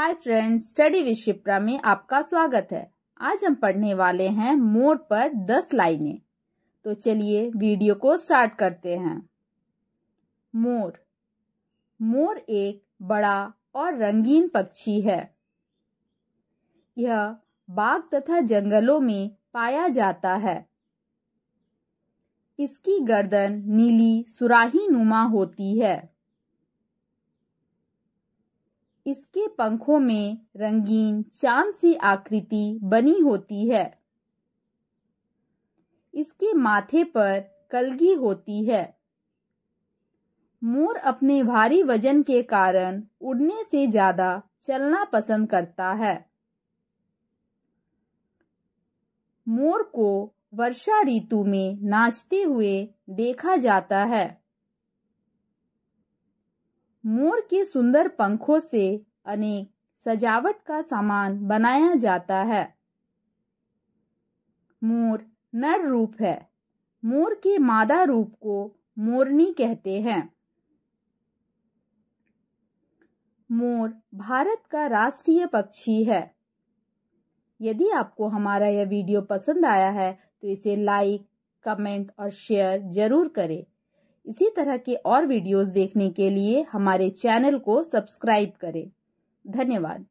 hi friends study with Shipra में आपका स्वागत है आज हम पढ़ने वाले हैं मोड पर दस लाइनें तो चलिए वीडियो को स्टार्ट करते हैं मोर मोर एक बड़ा और रंगीन पक्षी है यह बाग तथा जंगलों में पाया जाता है इसकी गर्दन नीली सुराही नुमा होती है इसके पंखों में रंगीन चांद सी आकृति बनी होती है इसके माथे पर कलगी होती है मोर अपने भारी वजन के कारण उड़ने से ज्यादा चलना पसंद करता है मोर को वर्षा ऋतु में नाचते हुए देखा जाता है मोर के सुंदर पंखों से अनेक सजावट का सामान बनाया जाता है मोर नर रूप है मोर के मादा रूप को मोरनी कहते हैं मोर भारत का राष्ट्रीय पक्षी है यदि आपको हमारा यह वीडियो पसंद आया है तो इसे लाइक कमेंट और शेयर जरूर करें इसी तरह के और वीडियोस देखने के लिए हमारे चैनल को सब्सक्राइब करें धन्यवाद